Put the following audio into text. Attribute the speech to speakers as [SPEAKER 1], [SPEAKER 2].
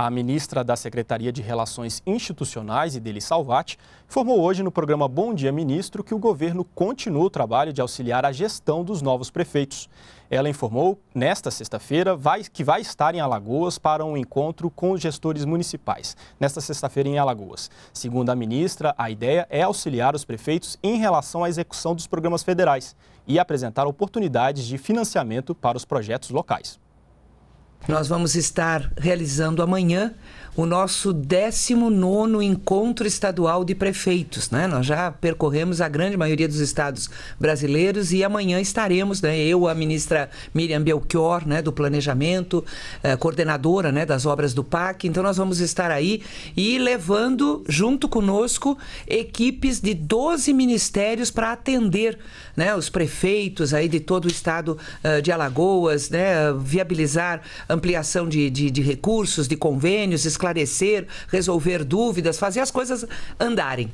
[SPEAKER 1] A ministra da Secretaria de Relações Institucionais, Ideli Salvati, informou hoje no programa Bom Dia Ministro que o governo continua o trabalho de auxiliar a gestão dos novos prefeitos. Ela informou nesta sexta-feira que vai estar em Alagoas para um encontro com os gestores municipais, nesta sexta-feira em Alagoas. Segundo a ministra, a ideia é auxiliar os prefeitos em relação à execução dos programas federais e apresentar oportunidades de
[SPEAKER 2] financiamento para os projetos locais. Nós vamos estar realizando amanhã o nosso 19 encontro estadual de prefeitos. Né? Nós já percorremos a grande maioria dos estados brasileiros e amanhã estaremos, né? eu, a ministra Miriam Belchior, né, do Planejamento, eh, coordenadora né, das obras do PAC. Então, nós vamos estar aí e levando junto conosco equipes de 12 ministérios para atender né, os prefeitos aí de todo o estado eh, de Alagoas, né, viabilizar ampliação de, de, de recursos, de convênios, esclarecimentos esclarecer, resolver dúvidas, fazer as coisas andarem.